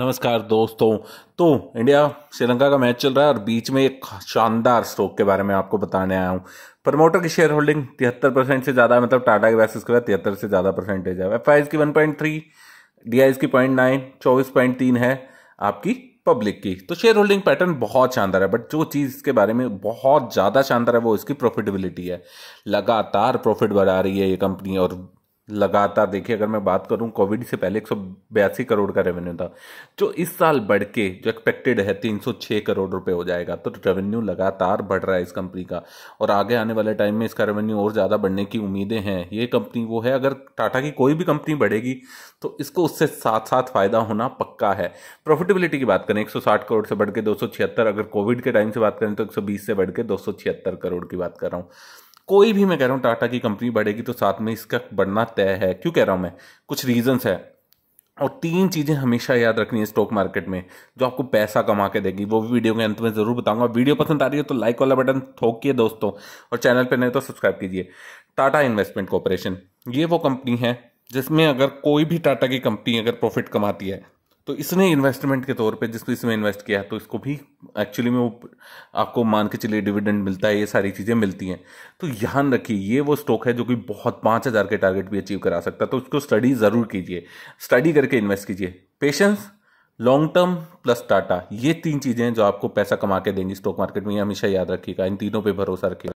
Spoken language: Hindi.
नमस्कार दोस्तों तो इंडिया श्रीलंका का मैच चल रहा है और बीच में एक शानदार स्ट्रोक के बारे में आपको बताने आया हूँ प्रमोटर की शेयर होल्डिंग तिहत्तर परसेंट से ज़्यादा मतलब टाटा के वैसे के बाद तिहत्तर से ज़्यादा परसेंटेज है एफ की वन पॉइंट थ्री डी की पॉइंट नाइन चौबीस पॉइंट तीन है आपकी पब्लिक की तो शेयर होल्डिंग पैटर्न बहुत शानदार है बट जो चीज़ इसके बारे में बहुत ज़्यादा शानदार है वो इसकी प्रॉफिटेबिलिटी है लगातार प्रॉफिट बढ़ा रही है ये कंपनी और लगातार देखिए अगर मैं बात करूं कोविड से पहले एक करोड़ का रेवेन्यू था जो इस साल बढ़ के जो एक्सपेक्टेड है 306 करोड़ रुपए हो जाएगा तो रेवेन्यू लगातार बढ़ रहा है इस कंपनी का और आगे आने वाले टाइम में इसका रेवेन्यू और ज़्यादा बढ़ने की उम्मीदें हैं ये कंपनी वो है अगर टाटा की कोई भी कंपनी बढ़ेगी तो इसको उससे साथ साथ फ़ायदा होना पक्का है प्रॉफिटेबिलिटी की बात करें एक करोड़ से बढ़ के दो अगर कोविड के टाइम से बात करें तो एक से बढ़ के दो करोड़ की बात कर रहा हूँ कोई भी मैं कह रहा हूँ टाटा की कंपनी बढ़ेगी तो साथ में इसका बढ़ना तय है क्यों कह रहा हूँ मैं कुछ रीजंस है और तीन चीज़ें हमेशा याद रखनी है स्टॉक मार्केट में जो आपको पैसा कमा के देगी वो भी वीडियो के अंत में ज़रूर बताऊंगा वीडियो पसंद आ रही है तो लाइक वाला बटन थोकिए दोस्तों और चैनल पर नहीं तो सब्सक्राइब कीजिए टाटा इन्वेस्टमेंट कॉरपोरेशन ये वो कंपनी है जिसमें अगर कोई भी टाटा की कंपनी अगर प्रॉफिट कमाती है तो इसने इन्वेस्टमेंट के तौर पे जिसको इसमें इन्वेस्ट किया तो इसको भी एक्चुअली में वो आपको मान के चलिए डिविडेंड मिलता है ये सारी चीज़ें मिलती हैं तो ध्यान रखिए ये वो स्टॉक है जो कि बहुत पाँच हज़ार के टारगेट भी अचीव करा सकता है तो उसको स्टडी ज़रूर कीजिए स्टडी करके इन्वेस्ट कीजिए patience long term plus Tata ये तीन चीज़ें हैं जो आपको पैसा कमा के देंगी स्टॉक मार्केट में ये हमेशा याद रखिएगा इन तीनों पर भरोसा रखिएगा